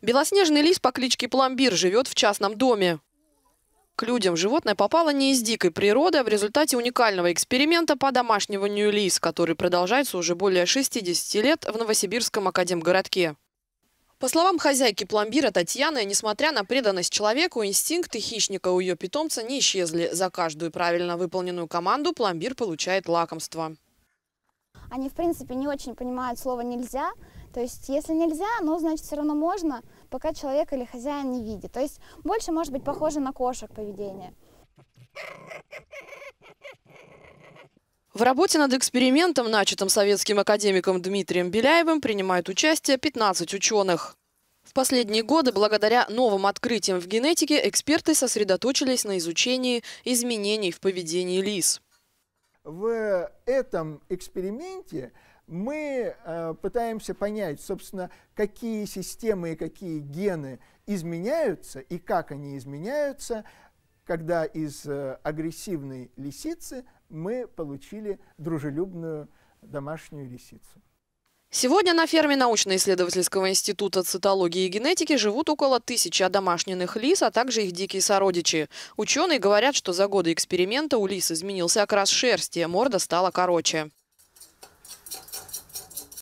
Белоснежный лис по кличке Пломбир живет в частном доме. К людям животное попало не из дикой природы, а в результате уникального эксперимента по домашневанию лис, который продолжается уже более 60 лет в Новосибирском академгородке. По словам хозяйки пломбира Татьяны, несмотря на преданность человеку, инстинкты хищника у ее питомца не исчезли. За каждую правильно выполненную команду пломбир получает лакомство. Они, в принципе, не очень понимают слово «нельзя», то есть, если нельзя, ну, значит, все равно можно, пока человек или хозяин не видит. То есть, больше может быть похоже на кошек поведение. В работе над экспериментом, начатым советским академиком Дмитрием Беляевым, принимают участие 15 ученых. В последние годы, благодаря новым открытиям в генетике, эксперты сосредоточились на изучении изменений в поведении лис. В этом эксперименте мы э, пытаемся понять, собственно, какие системы и какие гены изменяются и как они изменяются, когда из э, агрессивной лисицы мы получили дружелюбную домашнюю лисицу. Сегодня на ферме научно-исследовательского института цитологии и генетики живут около тысячи домашних лис, а также их дикие сородичи. Ученые говорят, что за годы эксперимента у лис изменился окрас шерсти, а морда стала короче.